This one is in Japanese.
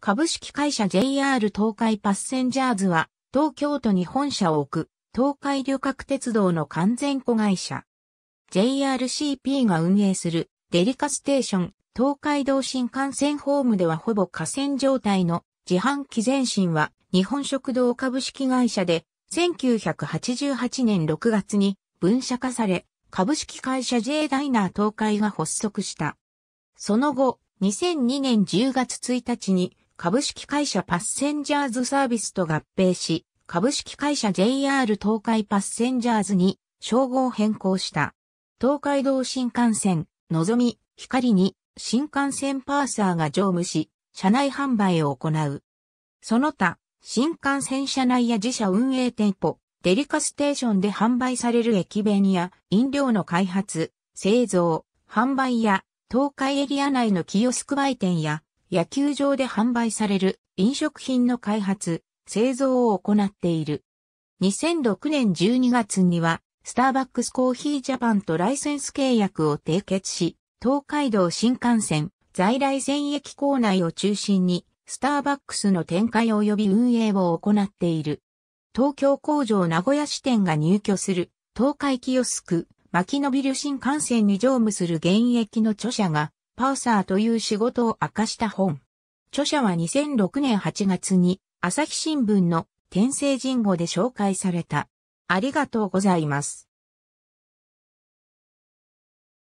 株式会社 JR 東海パッセンジャーズは、東京都に本社を置く、東海旅客鉄道の完全子会社。JRCP が運営する、デリカステーション、東海道新幹線ホームではほぼ河川状態の自販機前身は、日本食堂株式会社で、1988年6月に分社化され、株式会社 J ダイナー東海が発足した。その後、2002年10月1日に株式会社パッセンジャーズサービスと合併し、株式会社 JR 東海パッセンジャーズに称号変更した。東海道新幹線、のぞみ、光に新幹線パーサーが乗務し、車内販売を行う。その他、新幹線車内や自社運営店舗、デリカステーションで販売される駅弁や飲料の開発、製造、販売や東海エリア内のキヨスク売店や野球場で販売される飲食品の開発、製造を行っている。2006年12月には、スターバックスコーヒージャパンとライセンス契約を締結し、東海道新幹線、在来線駅構内を中心に、スターバックスの展開及び運営を行っている。東京工場名古屋支店が入居する、東海キオスク、牧野ビル新幹線に乗務する現役の著者が、パーサーという仕事を明かした本。著者は2006年8月に朝日新聞の天聖人語で紹介された。ありがとうございます。